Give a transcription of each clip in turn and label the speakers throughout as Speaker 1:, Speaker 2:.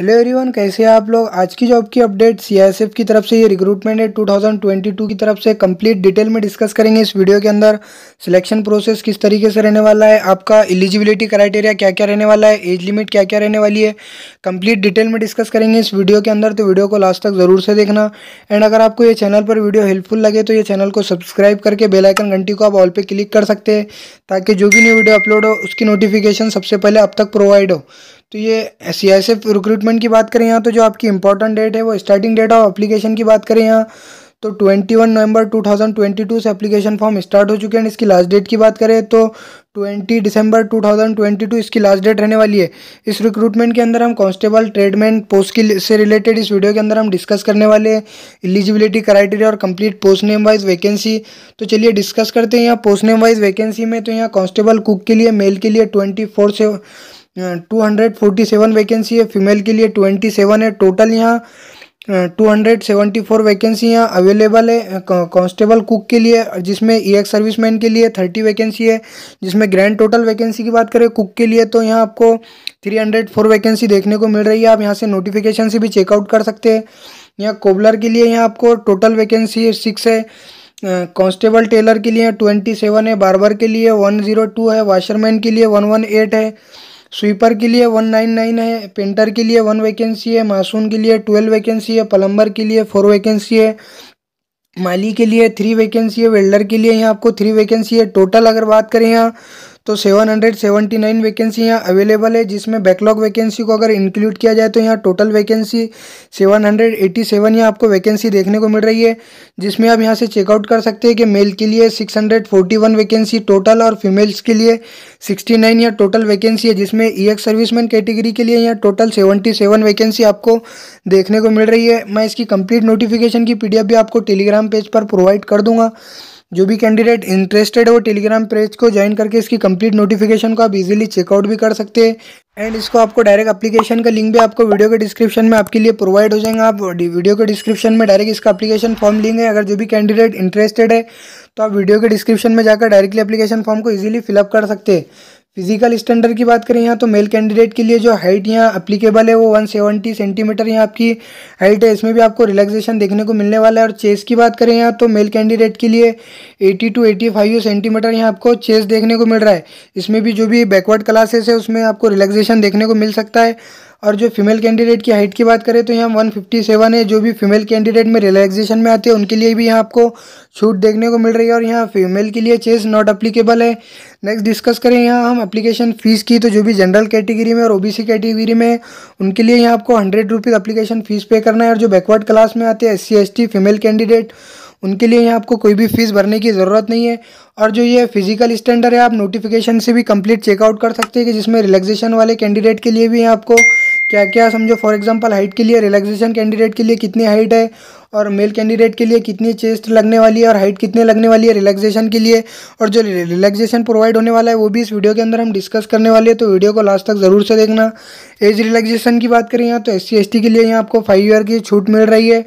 Speaker 1: hello everyone कैसे हैं आप लोग आज की जॉब की अपडेट सीआईएसएफ की तरफ से ये रिक्रूटमेंट है 2022 की तरफ से कंप्लीट डिटेल में डिस्कस करेंगे इस वीडियो के अंदर सिलेक्शन प्रोसेस किस तरीके से रहने वाला है आपका एलिजिबिलिटी क्राइटेरिया क्या क्या रहने वाला है एज लिमिट क्या क्या रहने वाली है कंप्लीट डिटेल में डिस्कस करेंगे इस वीडियो के अंदर तो वीडियो को लास्ट तक जरूर से देखना एंड अगर आपको ये चैनल पर वीडियो हेल्पफुल लगे तो ये चैनल को सब्सक्राइब करके बेलाइकन घंटी को आप ऑल पर क्लिक कर सकते हैं ताकि जो भी न्यू वीडियो अपलोड हो उसकी नोटिफिकेशन सबसे पहले अब तक प्रोवाइड हो तो ये एस सी रिक्रूटमेंट की बात करें यहाँ तो जो आपकी इंपॉर्टेंट डेट है वो स्टार्टिंग डेट ऑफ अप्लीकेशन की बात करें यहाँ तो 21 नवंबर 2022 से एप्लीकेशन फॉर्म स्टार्ट हो चुके हैं इसकी लास्ट डेट की बात करें तो 20 दिसंबर 2022 इसकी लास्ट डेट रहने वाली है इस रिक्रूटमेंट के अंदर हम कांस्टेबल ट्रेडमैन पोस्ट की से रिलेटेड इस वीडियो के अंदर हम डिस्कस करने वाले हैं एलिजिबिलिटी क्राइटेरिया और complete post name wise vacancy तो चलिए डिस्कस करते हैं यहाँ पोस्ट नेम वाइज वैकेंसी में तो यहाँ कॉन्स्टेबल कुक के लिए मेल के लिए ट्वेंटी से two hundred forty seven vacancy है फीमेल के लिए ट्वेंटी सेवन है टोटल यहाँ two hundred seventy four vacancy यहाँ अवेलेबल है कांस्टेबल कुक के लिए जिसमें ई e एक्स सर्विसमैन के लिए थर्टी वैकेंसी है जिसमें ग्रैंड टोटल वैकेंसी की बात करें कुक के लिए तो यहाँ आपको थ्री हंड्रेड फोर वैकेंसी देखने को मिल रही है आप यहाँ से नोटिफिकेशन से भी चेकआउट कर सकते हैं यहाँ कोबलर के लिए यहाँ आपको टोटल वैकेंसी सिक्स है कांस्टेबल टेलर के लिए ट्वेंटी सेवन है बारबर के लिए वन जीरो टू है वाशरमैन के लिए वन वन एट है स्वीपर के लिए वन नाइन नाइन है पेंटर के लिए वन वैकेंसी है मासून के लिए ट्वेल्व वैकेंसी है प्लम्बर के लिए फोर वैकेंसी है माली के लिए थ्री वैकेंसी है वेल्डर के लिए यहाँ आपको थ्री वैकेंसी है टोटल अगर बात करें यहाँ तो 779 वैकेंसी यहाँ अवेलेबल है जिसमें बैकलॉग वैकेंसी को अगर इंक्लूड किया जाए तो यहाँ टोटल वैकेंसी 787 यहाँ आपको वैकेंसी देखने को मिल रही है जिसमें आप यहाँ से चेकआउट कर सकते हैं कि मेल के लिए 641 वैकेंसी टोटल और फीमेल्स के लिए 69 यहाँ टोटल वैकेंसी है जिसमें ई एक्स सर्विसमैन कैटेगरी के लिए यहाँ टोटल सेवेंटी वैकेंसी आपको देखने को मिल रही है मैं इसकी कंप्लीट नोटिफिकेशन की पी भी आपको टेलीग्राम पेज पर प्रोवाइड कर दूँगा जो भी कैंडिडेट इंटरेस्टेड है वो टेलीग्राम पेज को ज्वाइन करके इसकी कंप्लीट नोटिफिकेशन को आप इजीली चेकआउट भी कर सकते हैं एंड इसको आपको डायरेक्ट एप्लीकेशन का लिंक भी आपको वीडियो के डिस्क्रिप्शन में आपके लिए प्रोवाइड हो जाएगा आप वीडियो के डिस्क्रिप्शन में डायरेक्ट इसका अपलीकेशन फॉर्म लिंक है अगर जो भी कैंडिडेट इंटरेस्टेड है तो आप वीडियो के डिस्क्रिप्शन में जाकर डायरेक्टली अपलीकेशन फॉर्म को ईजिली फिलअप कर सकते हैं फिजिकल स्टैंडर्ड की बात करें यहाँ तो मेल कैंडिडेट के लिए जो हाइट यहाँ अप्लीकेबल है वो 170 सेंटीमीटर यहाँ आपकी हाइट है इसमें भी आपको रिलैक्सेशन देखने को मिलने वाला है और चेस की बात करें यहाँ तो मेल कैंडिडेट के लिए 80 टू 85 सेंटीमीटर यहाँ आपको चेस देखने को मिल रहा है इसमें भी जो भी बैकवर्ड क्लासेस है उसमें आपको रिलैक्सेशन देखने को मिल सकता है और जो फीमेल कैंडिडेट की हाइट की बात करें तो यहाँ 157 है जो भी फीमेल कैंडिडेट में रिलैक्सेशन में आते हैं उनके लिए भी यहाँ आपको छूट देखने को मिल रही है और यहाँ फीमेल के लिए चेस नॉट अप्लीकेबल है नेक्स्ट डिस्कस करें यहाँ हम अप्लीकेशन फ़ीस की तो जो भी जनरल कैटेगरी में और ओ कैटेगरी में उनके लिए यहाँ आपको हंड्रेड रुपीज़ अप्लीकेशन फ़ीस पे करना है और जो बैकवर्ड क्लास में आते हैं एस सी फीमेल कैंडिडेट उनके लिए यहाँ आपको कोई भी फीस भरने की ज़रूरत नहीं है और जो ये फिजिकल स्टैंडर्ड है आप नोटिफिकेशन से भी कंप्लीट चेकआउट कर सकते हैं कि जिसमें रिलैक्सेशन वाले कैंडिडेट के लिए भी यहाँ आपको क्या क्या समझो फॉर एग्जांपल हाइट के लिए रिलैक्सेशन कैंडिडेट के लिए कितनी हाइट है और मेल कैंडिडेट के लिए कितनी चेस्ट लगने वाली है और हाइट कितने लगने वाली है रिलैक्सेशन के लिए और जो रिलैक्सेशन प्रोवाइड होने वाला है वो भी इस वीडियो के अंदर हम डिस्कस करने वाले हैं तो वीडियो को लास्ट तक ज़रूर से देखना एज रिलैक्सेशन की बात करें यहाँ तो एस सी के लिए यहाँ आपको फाइव ईयर की छूट मिल रही है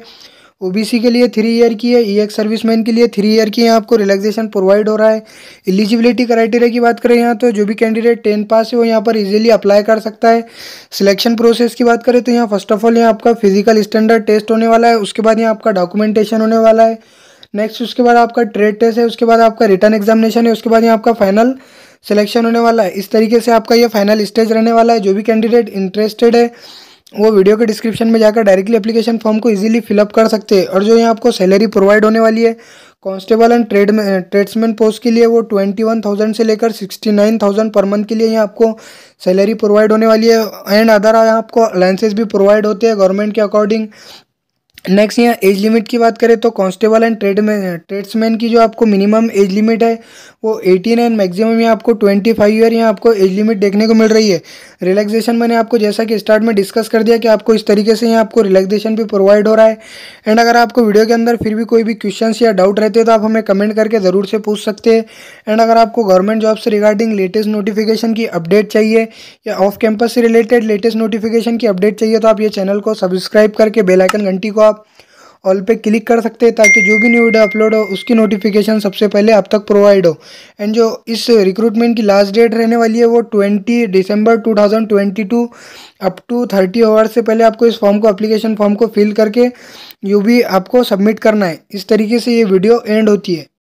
Speaker 1: ओबीसी के लिए थ्री ईयर की है ई एक्स सर्विसमैन के लिए थ्री ईयर की यहाँ आपको रिलैक्सेशन प्रोवाइड हो रहा है एलिजिबिलिटी क्राइटेरिया की बात करें यहाँ तो जो भी कैंडिडेट टेन पास है वो यहाँ पर इजीली अप्लाई कर सकता है सिलेक्शन प्रोसेस की बात करें तो यहाँ फर्स्ट ऑफ ऑल यहाँ आपका फिजिकल स्टैंडर्ड टेस्ट होने वाला है उसके बाद यहाँ आपका डॉक्यूमेंटेशन होने वाला है नेक्स्ट उसके बाद आपका ट्रेड टेस्ट है उसके बाद आपका रिटर्न एग्जामिनेशन है उसके बाद यहाँ आपका फाइनल सिलेक्शन होने वाला है इस तरीके से आपका ये फाइनल स्टेज रहने वाला है जो भी कैंडिडेट इंटरेस्टेड है वो वीडियो के डिस्क्रिप्शन में जाकर डायरेक्टली एप्लीकेशन फॉर्म को इजीली फिलअप कर सकते हैं और जो यहाँ आपको सैलरी प्रोवाइड होने वाली है constable and trade tradesman post के लिए वो ट्वेंटी वन थाउजेंड से लेकर sixty nine thousand per month के लिए यहाँ आपको सैलरी प्रोवाइड होने वाली है एंड अदर यहाँ आपको अलाइंसेज भी प्रोवाइड होते हैं गवर्नमेंट के अकॉर्डिंग नेक्स्ट यहाँ एज लिमिट की बात करें तो कांस्टेबल एंड ट्रेड में ट्रेड्समैन की जो आपको मिनिमम एज लिमिट है वो 18 एंड मैक्सिमम यहाँ आपको 25 ईयर यहाँ आपको एज लिमिट देखने को मिल रही है रिलैक्सेशन मैंने आपको जैसा कि स्टार्ट में डिस्कस कर दिया कि आपको इस तरीके से यहाँ आपको रिलैक्सेशन भी प्रोवाइड हो रहा है एंड अगर आपको वीडियो के अंदर फिर भी कोई भी क्वेश्चन या डाउट रहते हैं तो आप हमें कमेंट करके ज़रूर से पूछ सकते हैं एंड अगर आपको गवर्नमेंट जॉब से रिगार्डिंग लेटेस्ट नोटिफिकेशन की अपडेट चाहिए या ऑफ कैंपस से रिलेटेड लेटेस्ट नोटिफिकेशन की अपडेट चाहिए तो आप ये चैनल को सब्सक्राइब करके बेलाइकन घंटी को आप ऑल पे क्लिक कर सकते हैं ताकि जो भी न्यू वीडियो अपलोड हो उसकी नोटिफिकेशन सबसे पहले आप तक प्रोवाइड हो एंड जो इस रिक्रूटमेंट की लास्ट डेट रहने वाली है वो twenty December two thousand twenty two up to thirty hours से पहले आपको इस फॉर्म को अप्लीकेशन फॉर्म को फिल करके यू भी आपको सबमिट करना है इस तरीके से ये वीडियो एंड होती है